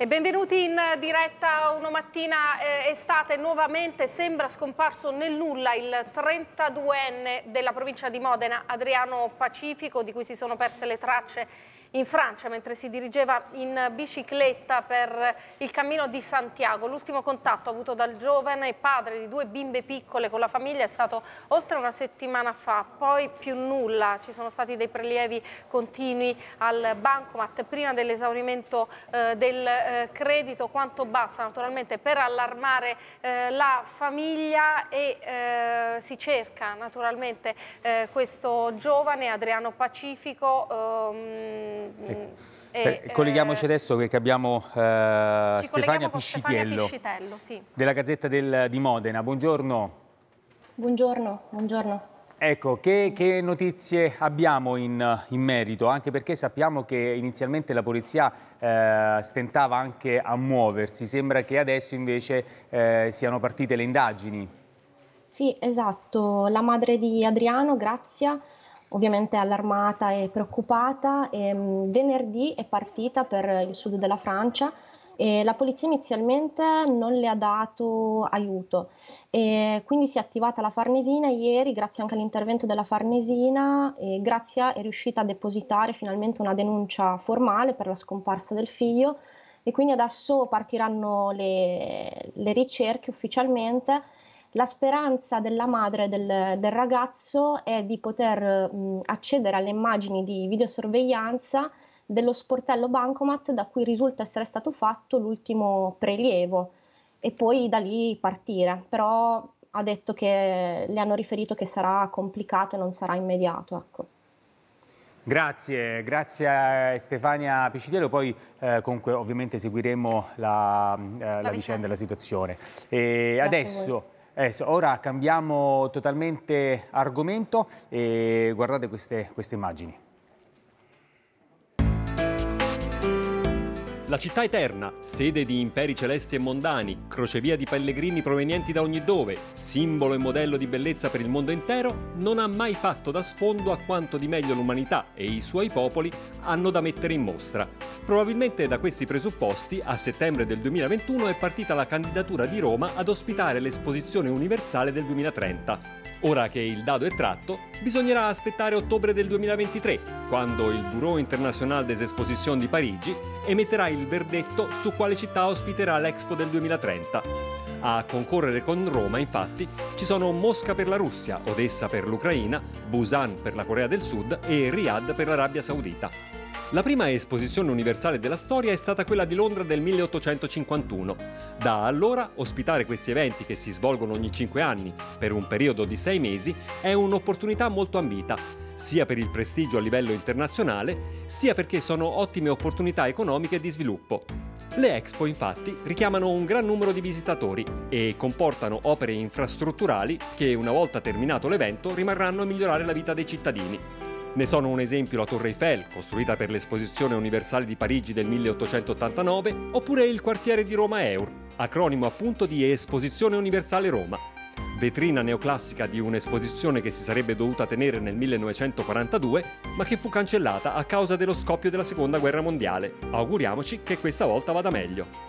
E benvenuti in diretta una mattina eh, estate, nuovamente sembra scomparso nel nulla il 32enne della provincia di Modena, Adriano Pacifico, di cui si sono perse le tracce in Francia mentre si dirigeva in bicicletta per il cammino di Santiago. L'ultimo contatto avuto dal giovane padre di due bimbe piccole con la famiglia è stato oltre una settimana fa, poi più nulla. Ci sono stati dei prelievi continui al bancomat prima dell'esaurimento eh, del eh, credito, quanto basta naturalmente per allarmare eh, la famiglia e eh, si cerca naturalmente eh, questo giovane Adriano Pacifico. Ehm, Ecco. Mm. Eh, eh, eh, colleghiamoci adesso che abbiamo eh, Stefania Stefania Piscitello sì. della Gazzetta del, di Modena. Buongiorno. Buongiorno, buongiorno. Ecco, che, che notizie abbiamo in, in, merito? Anche perché sappiamo che inizialmente la polizia eh, stentava anche a muoversi, sembra che adesso invece eh, siano partite le indagini. Sì, esatto. La madre di Adriano, Grazia, ovviamente allarmata e preoccupata. E, mm, venerdì è partita per il sud della Francia e la polizia inizialmente non le ha dato aiuto e quindi si è attivata la Farnesina ieri grazie anche all'intervento della Farnesina e Grazia è riuscita a depositare finalmente una denuncia formale per la scomparsa del figlio e quindi adesso partiranno le, le ricerche ufficialmente la speranza della madre del, del ragazzo è di poter mh, accedere alle immagini di videosorveglianza dello sportello bancomat da cui risulta essere stato fatto l'ultimo prelievo e poi da lì partire, però ha detto che le hanno riferito che sarà complicato e non sarà immediato. Ecco. Grazie, grazie a Stefania Piccidiello, poi eh, comunque ovviamente seguiremo la, eh, la, la vicenda e la situazione. E adesso eh, ora cambiamo totalmente argomento e guardate queste, queste immagini. La città eterna, sede di imperi celesti e mondani, crocevia di pellegrini provenienti da ogni dove, simbolo e modello di bellezza per il mondo intero, non ha mai fatto da sfondo a quanto di meglio l'umanità e i suoi popoli hanno da mettere in mostra. Probabilmente da questi presupposti, a settembre del 2021 è partita la candidatura di Roma ad ospitare l'esposizione universale del 2030. Ora che il dado è tratto, bisognerà aspettare ottobre del 2023, quando il Bureau International des Expositions di Parigi emetterà il il verdetto su quale città ospiterà l'Expo del 2030. A concorrere con Roma, infatti, ci sono Mosca per la Russia, Odessa per l'Ucraina, Busan per la Corea del Sud e Riyadh per l'Arabia Saudita. La prima esposizione universale della storia è stata quella di Londra del 1851. Da allora ospitare questi eventi che si svolgono ogni 5 anni per un periodo di 6 mesi è un'opportunità molto ambita sia per il prestigio a livello internazionale, sia perché sono ottime opportunità economiche di sviluppo. Le Expo infatti richiamano un gran numero di visitatori e comportano opere infrastrutturali che una volta terminato l'evento rimarranno a migliorare la vita dei cittadini. Ne sono un esempio la Torre Eiffel, costruita per l'Esposizione Universale di Parigi del 1889, oppure il quartiere di Roma Eur, acronimo appunto di Esposizione Universale Roma, vetrina neoclassica di un'esposizione che si sarebbe dovuta tenere nel 1942, ma che fu cancellata a causa dello scoppio della Seconda Guerra Mondiale. Auguriamoci che questa volta vada meglio.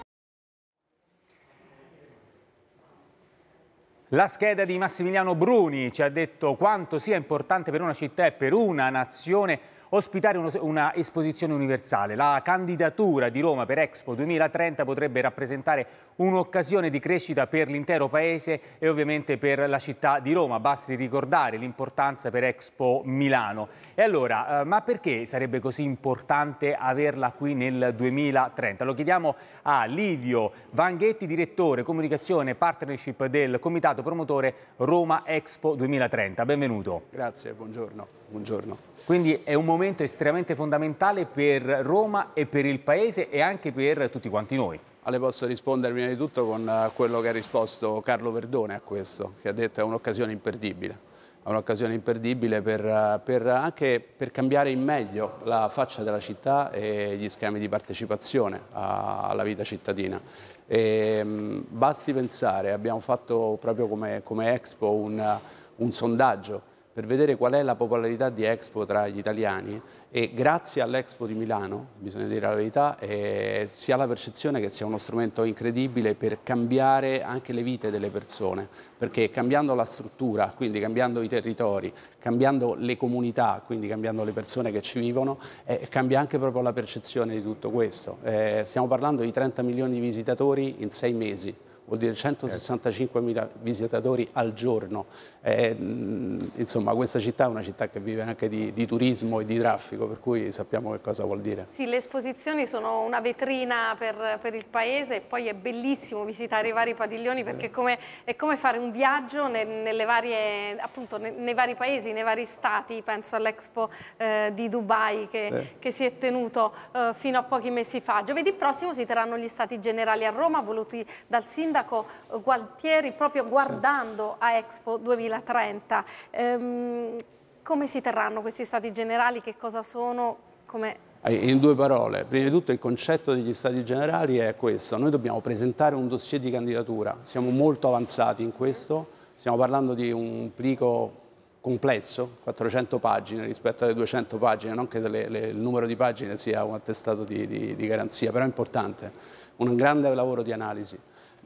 La scheda di Massimiliano Bruni ci ha detto quanto sia importante per una città e per una nazione ospitare uno, una esposizione universale. La candidatura di Roma per Expo 2030 potrebbe rappresentare un'occasione di crescita per l'intero paese e ovviamente per la città di Roma. Basti ricordare l'importanza per Expo Milano. E allora, eh, ma perché sarebbe così importante averla qui nel 2030? Lo chiediamo a Livio Vanghetti, direttore comunicazione e partnership del comitato promotore Roma Expo 2030. Benvenuto. Grazie, buongiorno. Buongiorno. Quindi è un momento estremamente fondamentale per Roma e per il Paese e anche per tutti quanti noi. Le posso rispondere prima di tutto con eh, quello che ha risposto Carlo Verdone a questo, che ha detto che è un'occasione imperdibile. È un'occasione imperdibile per, eh, per anche per cambiare in meglio la faccia della città e gli schemi di partecipazione alla vita cittadina. E, ehm, basti pensare, abbiamo fatto proprio come, come Expo un, un sondaggio per vedere qual è la popolarità di Expo tra gli italiani e grazie all'Expo di Milano, bisogna dire la verità, eh, si ha la percezione che sia uno strumento incredibile per cambiare anche le vite delle persone, perché cambiando la struttura, quindi cambiando i territori, cambiando le comunità, quindi cambiando le persone che ci vivono, eh, cambia anche proprio la percezione di tutto questo. Eh, stiamo parlando di 30 milioni di visitatori in sei mesi vuol dire 165 mila visitatori al giorno. Eh, insomma, questa città è una città che vive anche di, di, turismo e di traffico, per cui sappiamo che cosa vuol dire. Sì, le esposizioni sono una vetrina per, per il paese e poi è bellissimo visitare i vari padiglioni perché come, è come fare un viaggio nelle varie, appunto, nei vari paesi, nei vari stati, penso all'Expo eh, di Dubai che, sì. che, si è tenuto eh, fino a pochi mesi fa. Giovedì prossimo si terranno gli stati generali a Roma voluti dal sindaco sindaco eh, Gualtieri proprio guardando a Expo 2030. Ehm, come si terranno questi stati generali? Che cosa sono? Come... Eh, in due parole, prima di tutto il concetto degli stati generali è questo, noi dobbiamo presentare un dossier di candidatura, siamo molto avanzati in questo, stiamo parlando di un plico complesso, 400 pagine rispetto alle 200 pagine, non che le, le, il numero di pagine sia un attestato di, di, di garanzia, però è importante, un grande lavoro di analisi.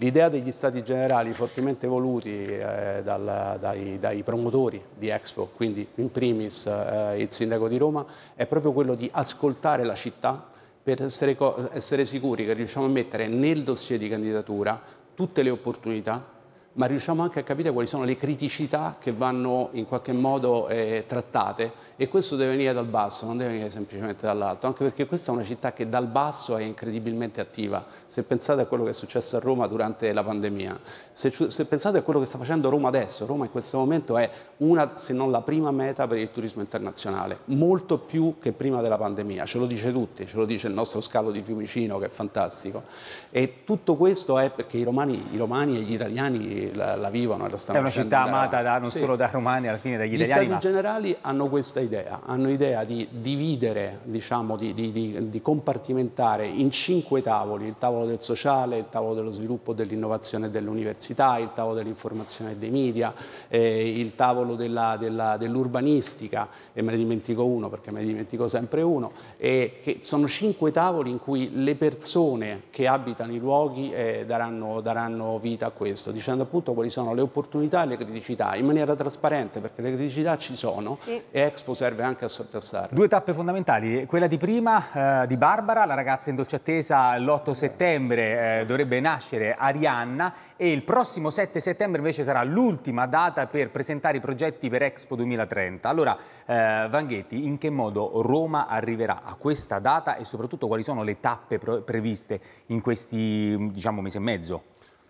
L'idea degli stati generali fortemente voluti eh, dal, dai, dai, promotori di Expo, quindi in primis eh, il sindaco di Roma, è proprio quello di ascoltare la città per essere, essere sicuri che riusciamo a mettere nel dossier di candidatura tutte le opportunità ma riusciamo anche a capire quali sono le criticità che vanno in qualche modo eh, trattate e questo deve venire dal basso, non deve venire semplicemente dall'alto, anche perché questa è una città che dal basso è incredibilmente attiva. Se pensate a quello che è successo a Roma durante la pandemia, se, se pensate a quello che sta facendo Roma adesso, Roma in questo momento è una, se non la prima meta per il turismo internazionale, molto più che prima della pandemia, ce lo dice tutti, ce lo dice il nostro scalo di Fiumicino che è fantastico. E tutto questo è perché i romani, i romani e gli italiani la, la vivono la stanno È una città amata da, non sì. solo da romani, alla fine dagli Gli italiani. Gli stati ma... generali hanno questa idea, hanno idea di dividere, diciamo, di, di, di, di compartimentare in cinque tavoli, il tavolo del sociale, il tavolo dello sviluppo dell'innovazione dell'università, il tavolo dell'informazione e dei media, eh, il tavolo dell'urbanistica, e me ne dimentico uno perché me ne dimentico sempre uno, e che sono cinque tavoli in cui le persone che abitano i luoghi eh, daranno, daranno vita a questo, dicendo appunto quali sono le opportunità e le criticità in maniera trasparente perché le criticità ci sono sì. e Expo serve anche a sorpassarle. Due tappe fondamentali, quella di prima eh, di Barbara, la ragazza in dolce attesa l'8 settembre eh, dovrebbe nascere Arianna e il prossimo 7 settembre invece sarà l'ultima data per presentare i progetti per Expo 2030. Allora eh, Vanghetti, in che modo Roma arriverà a questa data e soprattutto quali sono le tappe previste in questi diciamo, mesi e mezzo?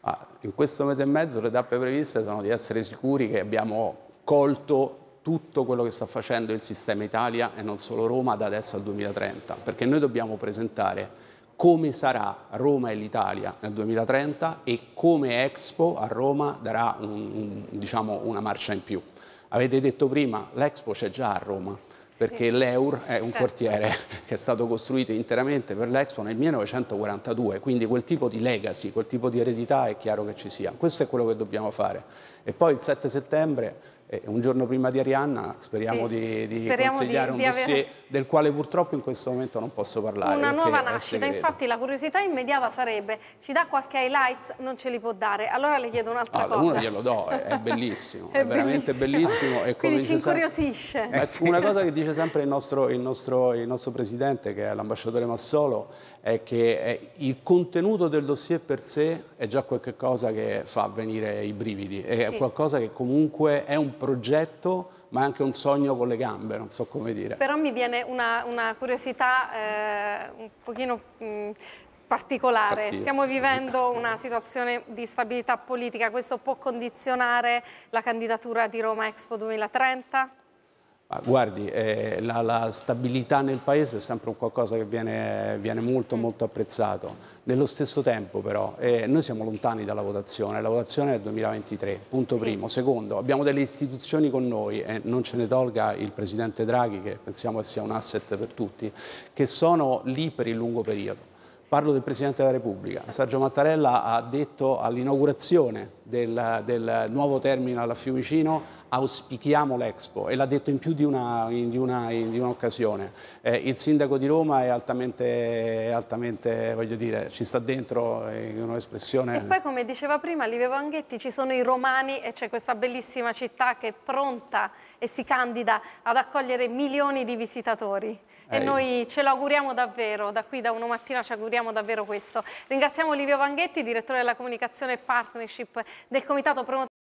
Ma ah, in questo mese e mezzo le tappe previste sono di essere sicuri che abbiamo colto tutto quello che sta facendo il sistema Italia e non solo Roma da adesso al 2030, perché noi dobbiamo presentare come sarà Roma e l'Italia nel 2030 e come Expo a Roma darà un, un, diciamo una marcia in più. Avete detto prima, l'Expo c'è già a Roma, perché l'Eur è un certo. quartiere che è stato costruito interamente per l'Expo nel 1942, quindi quel tipo di legacy, quel tipo di eredità è chiaro che ci sia. Questo è quello che dobbiamo fare. E poi il 7 settembre e un giorno prima di Arianna speriamo sì. di, di speriamo consigliare di, un dossier avere... del quale purtroppo in questo momento non posso parlare. Una nuova nascita, infatti la curiosità immediata sarebbe ci dà qualche highlights, non ce li può dare, allora le chiedo un'altra allora, cosa. Uno glielo do, è bellissimo, è, è veramente bellissimo. E Quindi ci incuriosisce. Sempre, una cosa che dice sempre il nostro, il nostro, il nostro presidente che è l'ambasciatore Massolo è che eh, il contenuto del dossier per sé è già qualcosa che fa venire i brividi, è sì. qualcosa che comunque è un progetto ma è anche un sogno con le gambe, non so come dire. Però mi viene una, una curiosità eh, un pochino mh, mm, particolare. Cattivo. Stiamo vivendo una situazione di stabilità politica, questo può condizionare la candidatura di Roma Expo 2030? Ma guardi, eh, la, la, stabilità nel paese è sempre un qualcosa che viene, viene molto, mm. molto apprezzato. Nello stesso tempo però eh, noi siamo lontani dalla votazione, la votazione è del 2023, punto sì. primo. Secondo, abbiamo delle istituzioni con noi e eh, non ce ne tolga il Presidente Draghi, che pensiamo sia un asset per tutti, che sono lì per il lungo periodo. Parlo del Presidente della Repubblica. Sergio Mattarella ha detto all'inaugurazione del, del nuovo terminal a Fiumicino auspichiamo l'Expo e l'ha detto in più di, un'occasione. Eh, il sindaco di Roma è altamente, altamente, voglio dire, ci sta dentro in un'espressione. E poi come diceva prima Livio Vanghetti ci sono i romani e c'è questa bellissima città che è pronta e si candida ad accogliere milioni di visitatori. E noi ce l'auguriamo davvero, da qui da una mattina ci auguriamo davvero questo. Ringraziamo Livio Vanghetti, direttore della comunicazione e partnership del Comitato Promotore